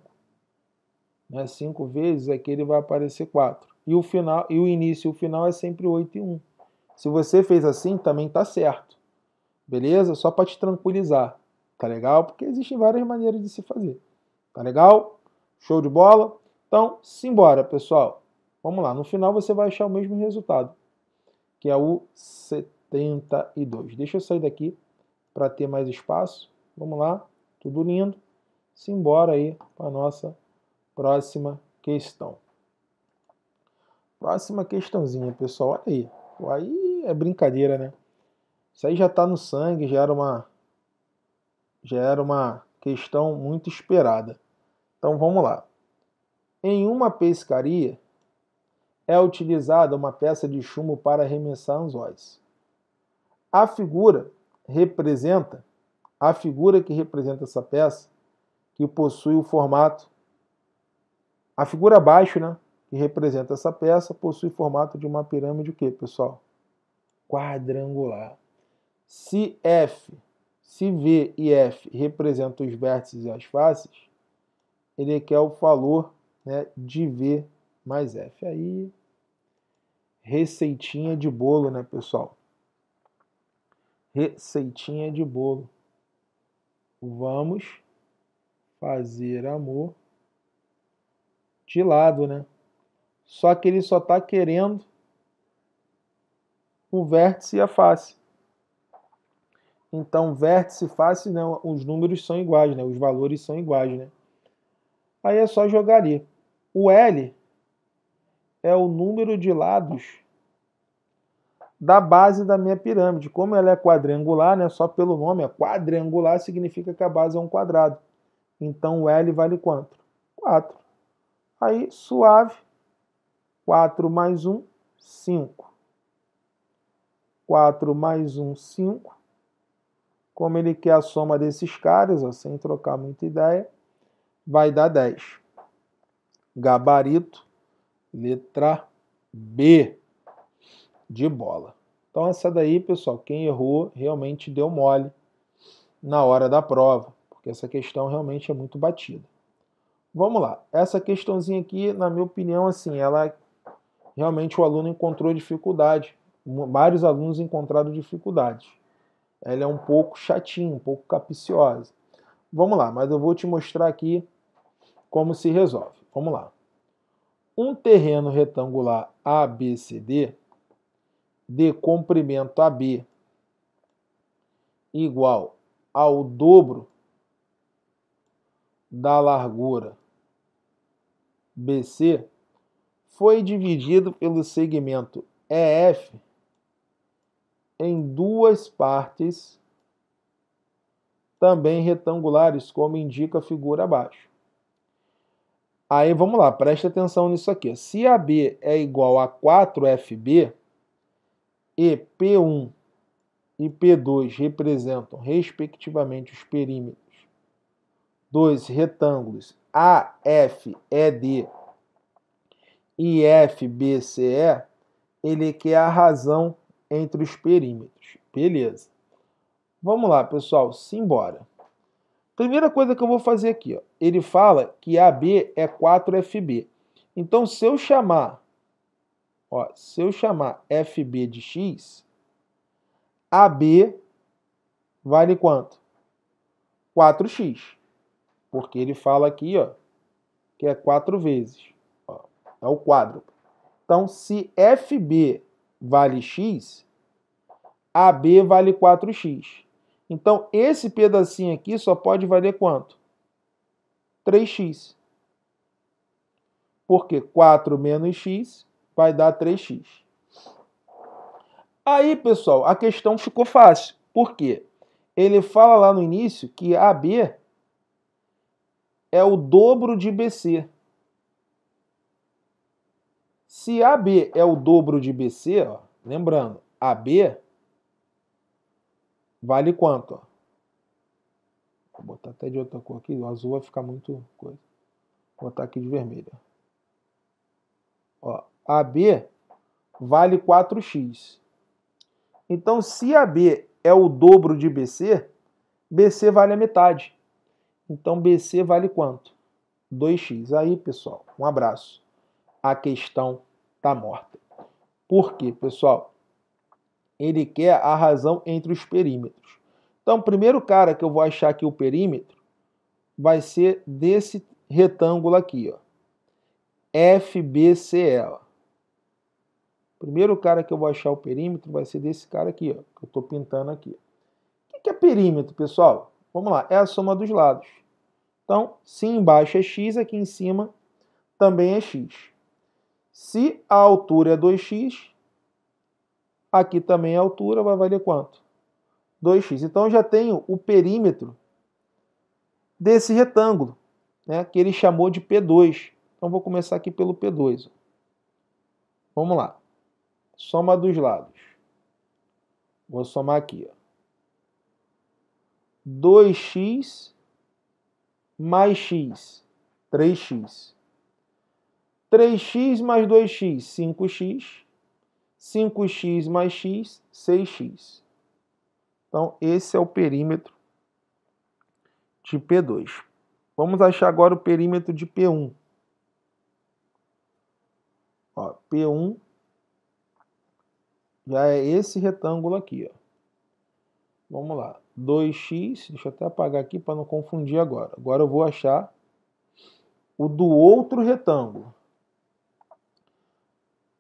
né, 5 vezes, aqui ele vai aparecer 4. E o, final, e o início e o final é sempre 8 e 1. Se você fez assim, também está certo. Beleza? Só para te tranquilizar. Tá legal? Porque existem várias maneiras de se fazer. Tá legal? Show de bola? Então, simbora, pessoal. Vamos lá. No final você vai achar o mesmo resultado, que é o 72. Deixa eu sair daqui para ter mais espaço. Vamos lá. Tudo lindo. Simbora aí para a nossa próxima questão. Próxima questãozinha, pessoal. Olha aí. Aí é brincadeira, né? Isso aí já está no sangue, já era uma já era uma questão muito esperada. Então vamos lá. Em uma pescaria é utilizada uma peça de chumbo para arremessar anzóis. A figura representa a figura que representa essa peça que possui o formato a figura abaixo, né, que representa essa peça possui o formato de uma pirâmide o quê, pessoal? Quadrangular. Se F se V e F representam os vértices e as faces, ele quer o valor né, de V mais F. Aí, receitinha de bolo, né, pessoal? Receitinha de bolo. Vamos fazer amor de lado, né? Só que ele só está querendo o vértice e a face. Então, vértice, face, não, né, os números são iguais, né? os valores são iguais. Né? Aí é só jogar ali. O L é o número de lados da base da minha pirâmide. Como ela é quadrangular, né? só pelo nome, é quadrangular, significa que a base é um quadrado. Então, o L vale quanto? 4. Aí, suave, 4 mais 1, 5. 4 mais 1, 5 como ele quer a soma desses caras, ó, sem trocar muita ideia, vai dar 10. Gabarito, letra B de bola. Então essa daí, pessoal, quem errou realmente deu mole na hora da prova, porque essa questão realmente é muito batida. Vamos lá. Essa questãozinha aqui, na minha opinião, assim, ela realmente o aluno encontrou dificuldade. Vários alunos encontraram dificuldades ela é um pouco chatinha, um pouco capiciosa. Vamos lá, mas eu vou te mostrar aqui como se resolve. Vamos lá. Um terreno retangular ABCD de comprimento AB igual ao dobro da largura BC foi dividido pelo segmento EF em duas partes também retangulares, como indica a figura abaixo. Aí vamos lá, preste atenção nisso aqui. Se AB é igual a 4FB e P1 e P2 representam, respectivamente, os perímetros dos retângulos AFED e FBCE, ele quer é a razão entre os perímetros. Beleza. Vamos lá, pessoal, simbora. Primeira coisa que eu vou fazer aqui, ó, ele fala que AB é 4FB. Então, se eu chamar, ó, se eu chamar FB de X, AB vale quanto? 4X. Porque ele fala aqui, ó, que é 4 vezes. Ó, é o quadro. Então, se FB vale x, AB vale 4x. Então, esse pedacinho aqui só pode valer quanto? 3x. Porque 4 menos x vai dar 3x. Aí, pessoal, a questão ficou fácil. Por quê? Ele fala lá no início que AB é o dobro de BC. Se AB é o dobro de BC, ó, lembrando, AB vale quanto? Ó? Vou botar até de outra cor aqui, o azul vai ficar muito coisa. Vou botar aqui de vermelho. Ó, AB vale 4x. Então, se AB é o dobro de BC, BC vale a metade. Então, BC vale quanto? 2x. Aí, pessoal, um abraço. A questão está morta. Por quê, pessoal? Ele quer a razão entre os perímetros. Então, o primeiro cara que eu vou achar aqui o perímetro vai ser desse retângulo aqui, ó. FBCE. Ó. Primeiro cara que eu vou achar o perímetro vai ser desse cara aqui, ó, que eu estou pintando aqui. O que é perímetro, pessoal? Vamos lá, é a soma dos lados. Então, se embaixo é x, aqui em cima também é x. Se a altura é 2x, aqui também a altura vai valer quanto? 2x. Então, eu já tenho o perímetro desse retângulo, né, que ele chamou de P2. Então, vou começar aqui pelo P2. Vamos lá. Soma dos lados. Vou somar aqui. Ó. 2x mais x, 3x. 3x mais 2x, 5x. 5x mais x, 6x. Então, esse é o perímetro de P2. Vamos achar agora o perímetro de P1. Ó, P1 já é esse retângulo aqui. Ó. Vamos lá. 2x, deixa eu até apagar aqui para não confundir agora. Agora eu vou achar o do outro retângulo.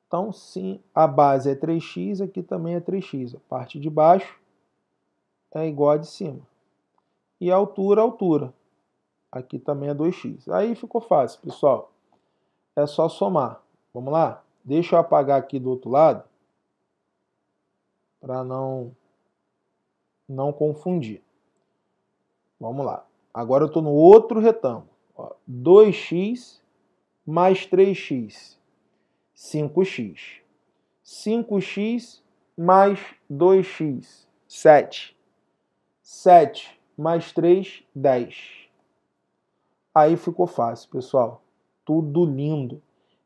Então, sim, a base é 3x, aqui também é 3x. A parte de baixo é igual a de cima. E a altura, a altura. Aqui também é 2x. Aí ficou fácil, pessoal. É só somar. Vamos lá? Deixa eu apagar aqui do outro lado para não não confundir. Vamos lá. Agora eu estou no outro retângulo. Ó, 2x mais 3x 5x. 5x mais 2x, 7. 7 mais 3, 10. Aí ficou fácil, pessoal. Tudo lindo.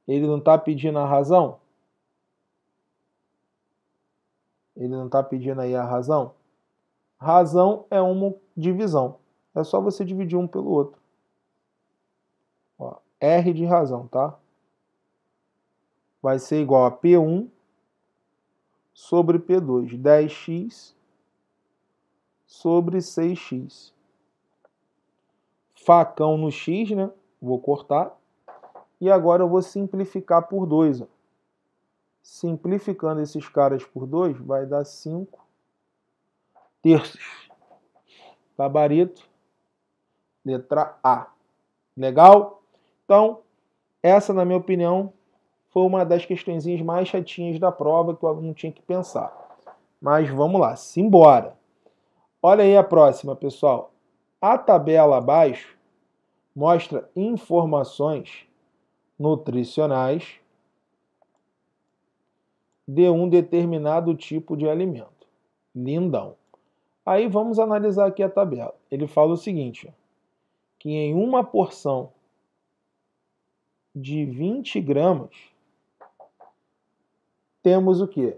Ele não está pedindo a razão? Ele não está pedindo aí a razão? Razão é uma divisão. É só você dividir um pelo outro. Ó, R de razão, tá? vai ser igual a P1 sobre P2, 10x sobre 6x. Facão no x, né? Vou cortar. E agora eu vou simplificar por 2. Simplificando esses caras por 2, vai dar 5 terços. Gabarito, letra A. Legal? Então, essa, na minha opinião, foi uma das questões mais chatinhas da prova que o aluno tinha que pensar. Mas vamos lá, simbora! Olha aí a próxima, pessoal. A tabela abaixo mostra informações nutricionais de um determinado tipo de alimento. Lindão. Aí vamos analisar aqui a tabela. Ele fala o seguinte, que em uma porção de 20 gramas temos o que?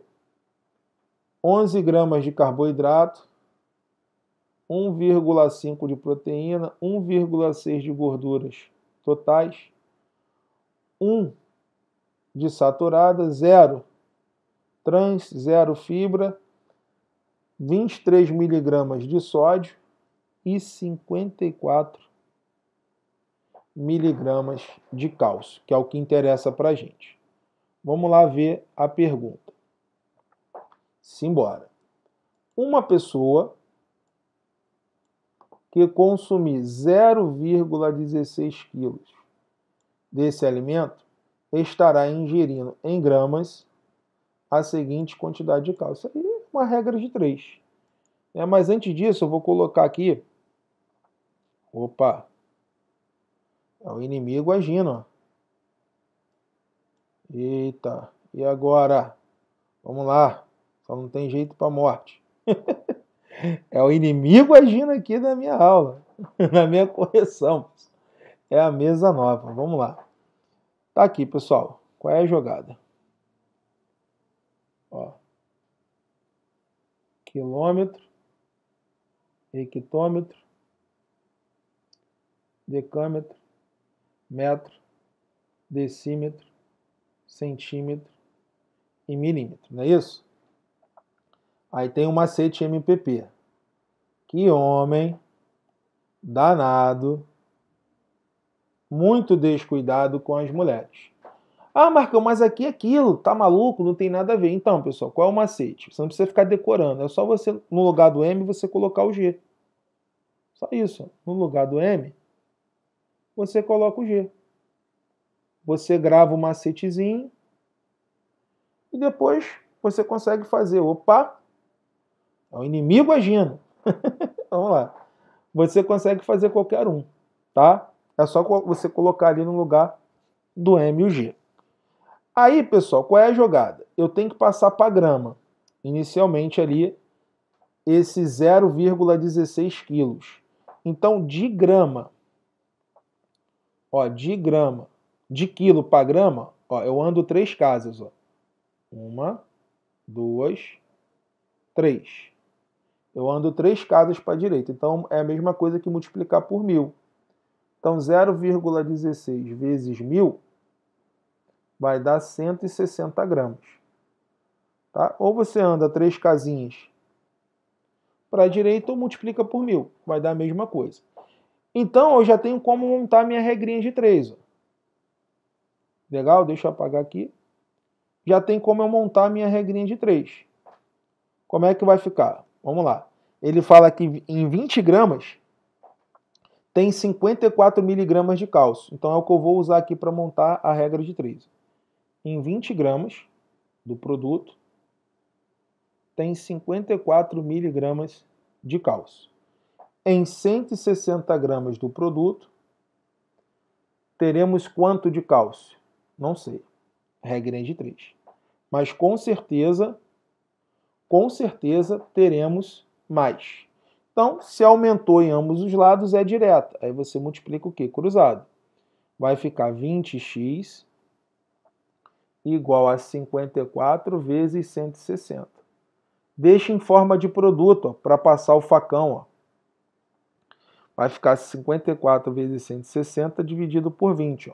11 gramas de carboidrato, 1,5 de proteína, 1,6 de gorduras totais, 1 de saturada, 0 trans, 0 fibra, 23 miligramas de sódio e 54 miligramas de cálcio, que é o que interessa para a gente. Vamos lá ver a pergunta. Simbora. Uma pessoa que consumir 0,16 quilos desse alimento estará ingerindo em gramas a seguinte quantidade de cálcio. Isso aí é uma regra de três. É, mas antes disso, eu vou colocar aqui. Opa! É o inimigo agindo. Ó. Eita, e agora? Vamos lá, só não tem jeito para morte. é o inimigo agindo aqui na minha aula, na minha correção. É a mesa nova, vamos lá. Tá aqui, pessoal. Qual é a jogada? Ó. Quilômetro, hectômetro, decâmetro, metro, decímetro, centímetro e milímetro, não é isso? Aí tem o macete MPP. Que homem danado, muito descuidado com as mulheres. Ah, Marcão, mas aqui é aquilo, tá maluco, não tem nada a ver. Então, pessoal, qual é o macete? Você não precisa ficar decorando, é só você, no lugar do M, você colocar o G. Só isso. No lugar do M, você coloca o G você grava o macetezinho e depois você consegue fazer. Opa! É o inimigo agindo. Vamos lá. Você consegue fazer qualquer um, tá? É só você colocar ali no lugar do M e o G. Aí, pessoal, qual é a jogada? Eu tenho que passar para grama. Inicialmente ali, esse 0,16 quilos. Então, de grama, ó, de grama, de quilo para grama, ó, eu ando três casas. Ó. Uma, duas, três. Eu ando três casas para a direita. Então, é a mesma coisa que multiplicar por mil. Então, 0,16 vezes mil vai dar 160 gramas. Tá? Ou você anda três casinhas para a direita ou multiplica por mil. Vai dar a mesma coisa. Então, eu já tenho como montar minha regrinha de três. Ó. Legal? Deixa eu apagar aqui. Já tem como eu montar a minha regrinha de 3. Como é que vai ficar? Vamos lá. Ele fala que em 20 gramas tem 54 miligramas de cálcio. Então é o que eu vou usar aqui para montar a regra de 3. Em 20 gramas do produto tem 54 miligramas de cálcio. Em 160 gramas do produto teremos quanto de cálcio? Não sei. Regra de 3. Mas com certeza, com certeza teremos mais. Então, se aumentou em ambos os lados, é direta. Aí você multiplica o quê? Cruzado. Vai ficar 20x igual a 54 vezes 160. Deixa em forma de produto para passar o facão. Ó. Vai ficar 54 vezes 160 dividido por 20. Ó.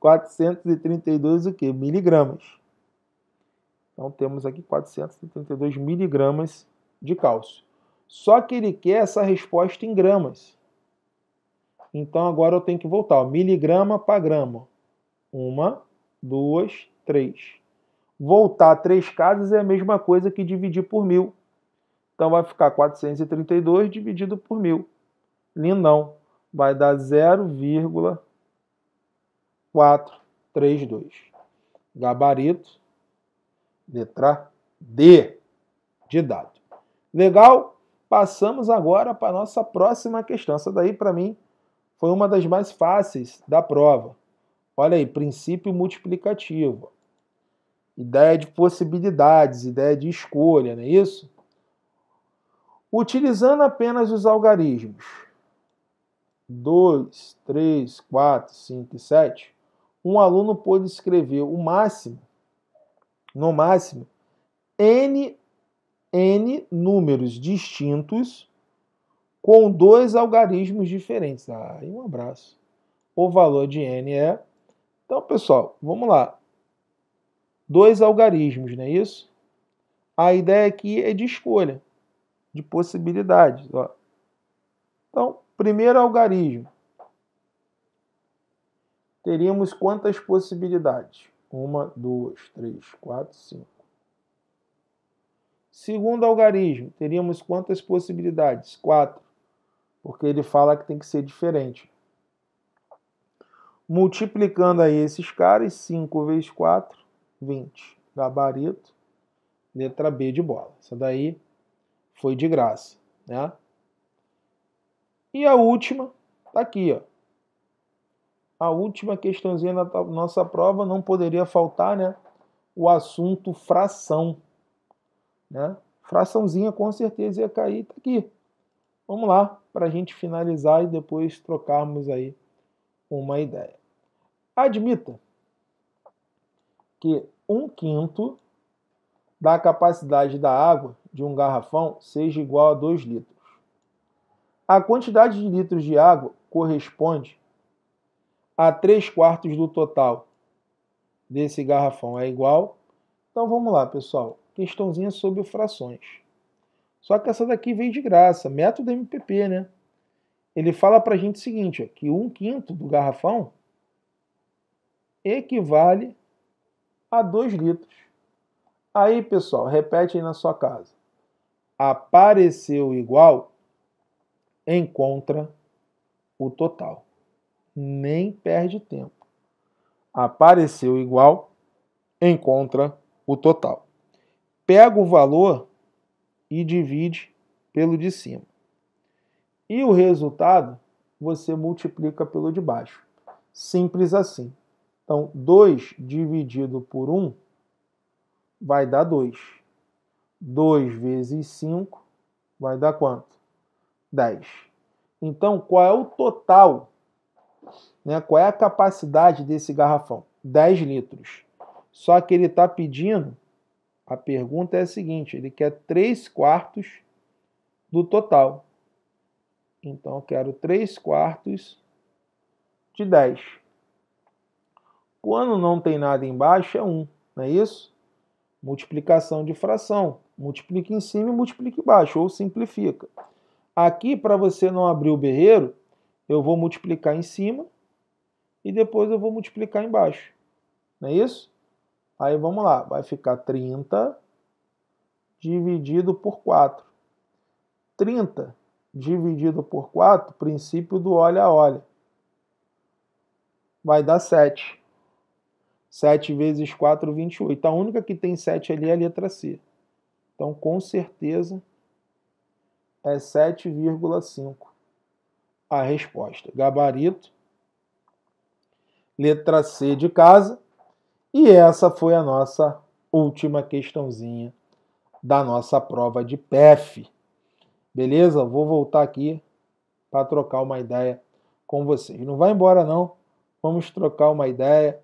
432 o quê? miligramas. Então temos aqui 432 miligramas de cálcio. Só que ele quer essa resposta em gramas. Então agora eu tenho que voltar, ó, miligrama para grama. Uma, duas, três. Voltar três casas é a mesma coisa que dividir por mil. Então vai ficar 432 dividido por mil. Lindão. Vai dar 0,1. 4, 3, 2. Gabarito, letra D de dado. Legal? Passamos agora para a nossa próxima questão. Essa daí, para mim, foi uma das mais fáceis da prova. Olha aí, princípio multiplicativo. Ideia de possibilidades, ideia de escolha, não é isso? Utilizando apenas os algarismos 2, 3, 4, 5 e 7, um aluno pôde escrever o máximo, no máximo, n, n números distintos com dois algarismos diferentes. Ah, e um abraço. O valor de n é. Então, pessoal, vamos lá. Dois algarismos, não é isso? A ideia aqui é de escolha, de possibilidades. Ó. Então, primeiro algarismo teríamos quantas possibilidades? Uma, duas, três, quatro, cinco. Segundo algarismo, teríamos quantas possibilidades? Quatro, porque ele fala que tem que ser diferente. Multiplicando aí esses caras, 5 vezes 4, 20. Gabarito, letra B de bola. Essa daí foi de graça, né? E a última tá aqui, ó a última questãozinha da nossa prova não poderia faltar, né? O assunto fração, né? Fraçãozinha com certeza ia cair, tá aqui. Vamos lá, para a gente finalizar e depois trocarmos aí uma ideia. Admita que um quinto da capacidade da água de um garrafão seja igual a 2 litros. A quantidade de litros de água corresponde a 3 quartos do total desse garrafão é igual. Então vamos lá, pessoal. Questãozinha sobre frações. Só que essa daqui veio de graça, método MPP, né? Ele fala para a gente o seguinte, ó, que 1 um quinto do garrafão equivale a 2 litros. Aí, pessoal, repete aí na sua casa. Apareceu igual, encontra o total nem perde tempo. Apareceu igual, encontra o total. Pega o valor e divide pelo de cima. E o resultado você multiplica pelo de baixo. Simples assim. Então, 2 dividido por 1 vai dar 2. 2 vezes 5 vai dar quanto? 10. Então, qual é o total né? Qual é a capacidade desse garrafão? 10 litros. Só que ele está pedindo, a pergunta é a seguinte: ele quer 3 quartos do total. Então eu quero 3 quartos de 10. Quando não tem nada embaixo, é 1, não é isso? Multiplicação de fração. Multiplique em cima e multiplique embaixo, ou simplifica. Aqui, para você não abrir o berreiro, eu vou multiplicar em cima e depois eu vou multiplicar embaixo. Não é isso? Aí vamos lá, vai ficar 30 dividido por 4. 30 dividido por 4, princípio do olha a olha. Vai dar 7. 7 vezes 4, 28. A única que tem 7 ali é a letra C. Então, com certeza, é 7,5 a resposta. Gabarito, letra C de casa. E essa foi a nossa última questãozinha da nossa prova de PEF. Beleza? Vou voltar aqui para trocar uma ideia com vocês. Não vai embora não. Vamos trocar uma ideia.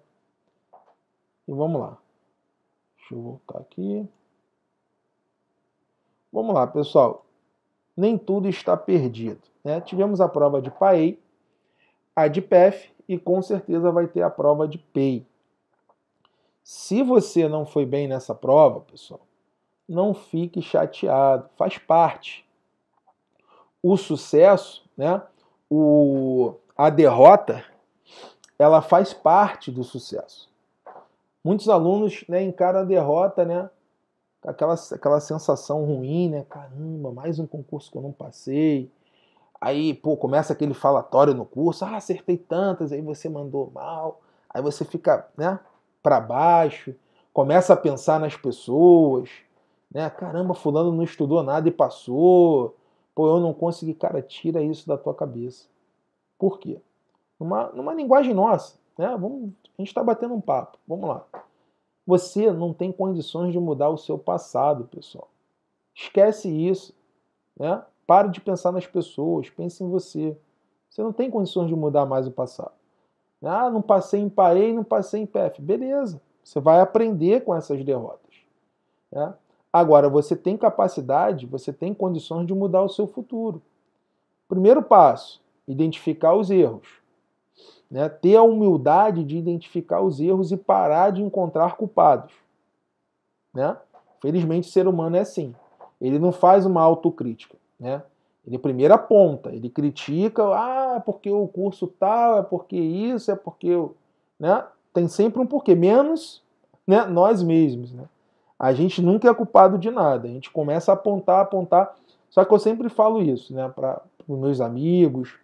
E vamos lá. Deixa eu voltar aqui. Vamos lá, pessoal nem tudo está perdido. Né? Tivemos a prova de PAEI, a de PEF e com certeza vai ter a prova de PEI. Se você não foi bem nessa prova, pessoal, não fique chateado, faz parte. O sucesso, né? O, a derrota, ela faz parte do sucesso. Muitos alunos né, encaram a derrota né, aquela, aquela sensação ruim, né? Caramba, mais um concurso que eu não passei. Aí, pô, começa aquele falatório no curso, ah, acertei tantas, aí você mandou mal, aí você fica, né, para baixo, começa a pensar nas pessoas, né? Caramba, fulano não estudou nada e passou. Pô, eu não consegui, cara, tira isso da tua cabeça. Por quê? Numa, numa linguagem nossa, né? Vamos, a gente está batendo um papo. Vamos lá. Você não tem condições de mudar o seu passado, pessoal. Esquece isso. Né? Pare de pensar nas pessoas, pense em você. Você não tem condições de mudar mais o passado. Ah, não passei em parei, não passei em PF. Beleza, você vai aprender com essas derrotas. Né? Agora, você tem capacidade, você tem condições de mudar o seu futuro. Primeiro passo: identificar os erros. Né? Ter a humildade de identificar os erros e parar de encontrar culpados. Né? Felizmente, o ser humano é assim. Ele não faz uma autocrítica. Né? Ele primeiro aponta, ele critica, ah, é porque o curso tal, é porque isso, é porque. Eu... Né? Tem sempre um porquê, menos né, nós mesmos. Né? A gente nunca é culpado de nada, a gente começa a apontar, apontar. Só que eu sempre falo isso né, para os meus amigos,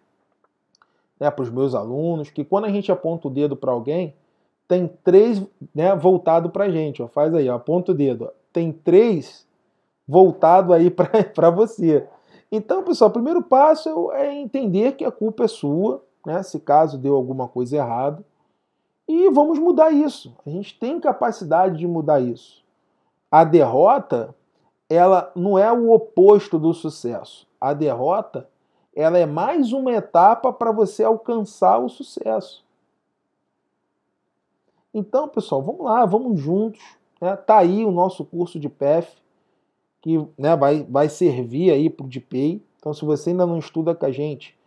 né, para os meus alunos, que quando a gente aponta o dedo para alguém, tem três né, voltado para a gente. Ó, faz aí, ó, aponta o dedo. Ó, tem três voltado aí para você. Então, pessoal, o primeiro passo é, é entender que a culpa é sua, né, se caso deu alguma coisa errada. E vamos mudar isso. A gente tem capacidade de mudar isso. A derrota, ela não é o oposto do sucesso. A derrota ela é mais uma etapa para você alcançar o sucesso. Então, pessoal, vamos lá, vamos juntos. Né? Tá aí o nosso curso de PEF, que né, vai, vai servir aí para o DPEI. Então, se você ainda não estuda com a gente,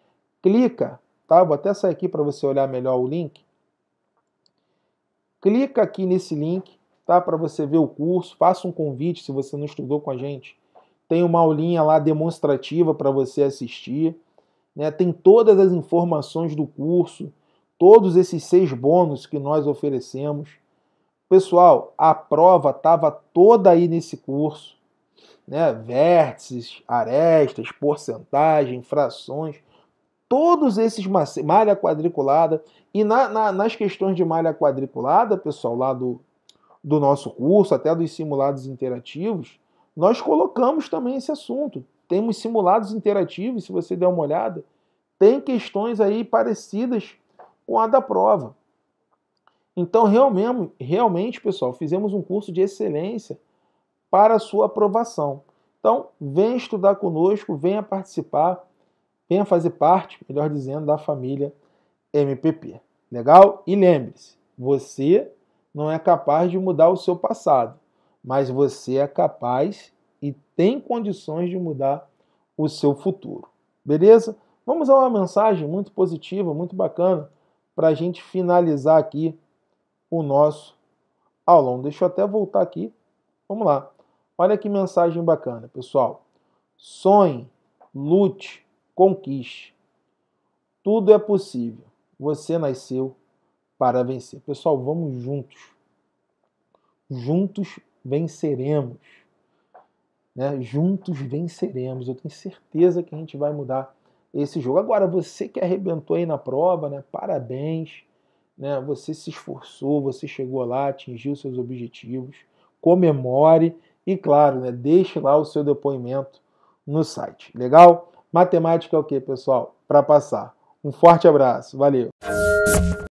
clica, tá? Vou até sair aqui para você olhar melhor o link. Clica aqui nesse link, tá? Para você ver o curso, faça um convite se você não estudou com a gente tem uma aulinha lá demonstrativa para você assistir, né? tem todas as informações do curso, todos esses seis bônus que nós oferecemos. Pessoal, a prova estava toda aí nesse curso. Né? Vértices, arestas, porcentagem, frações, todos esses malha quadriculada. E na, na, nas questões de malha quadriculada, pessoal, lá do, do nosso curso, até dos simulados interativos, nós colocamos também esse assunto. Temos simulados interativos, se você der uma olhada, tem questões aí parecidas com a da prova. Então, realmente, realmente, pessoal, fizemos um curso de excelência para a sua aprovação. Então, venha estudar conosco, venha participar, venha fazer parte, melhor dizendo, da família MPP. Legal? E lembre-se, você não é capaz de mudar o seu passado mas você é capaz e tem condições de mudar o seu futuro. Beleza? Vamos a uma mensagem muito positiva, muito bacana, para a gente finalizar aqui o nosso aulão. Deixa eu até voltar aqui. Vamos lá. Olha que mensagem bacana, pessoal. Sonhe, lute, conquiste. Tudo é possível. Você nasceu para vencer. Pessoal, vamos juntos. Juntos venceremos. Né? Juntos venceremos. Eu tenho certeza que a gente vai mudar esse jogo. Agora, você que arrebentou aí na prova, né? parabéns. Né? Você se esforçou, você chegou lá, atingiu seus objetivos. Comemore e, claro, né? deixe lá o seu depoimento no site. Legal? Matemática é o que, pessoal? Para passar. Um forte abraço. Valeu!